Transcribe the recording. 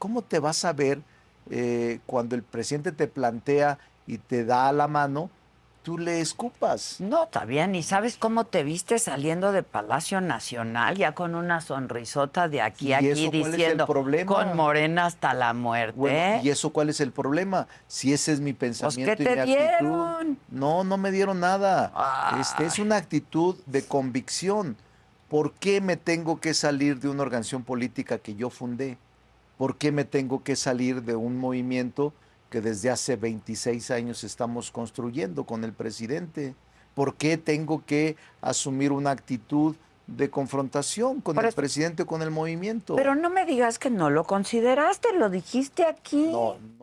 ¿cómo te vas a ver eh, cuando el presidente te plantea y te da la mano? Tú le escupas. No, Está bien, y sabes cómo te viste saliendo de Palacio Nacional, ya con una sonrisota de aquí a aquí eso, diciendo con Morena hasta la muerte. ¿Y eso cuál es el problema? Si ese es mi pues, pensamiento. Pues, y te mi dieron? Actitud, no, no me dieron nada. Ah. Este, es una actitud de convicción. ¿Por qué me tengo que salir de una organización política que yo fundé? ¿Por qué me tengo que salir de un movimiento que desde hace 26 años estamos construyendo con el presidente? ¿Por qué tengo que asumir una actitud de confrontación con el presidente, o con el movimiento? Pero no me digas que no lo consideraste, lo dijiste aquí. No,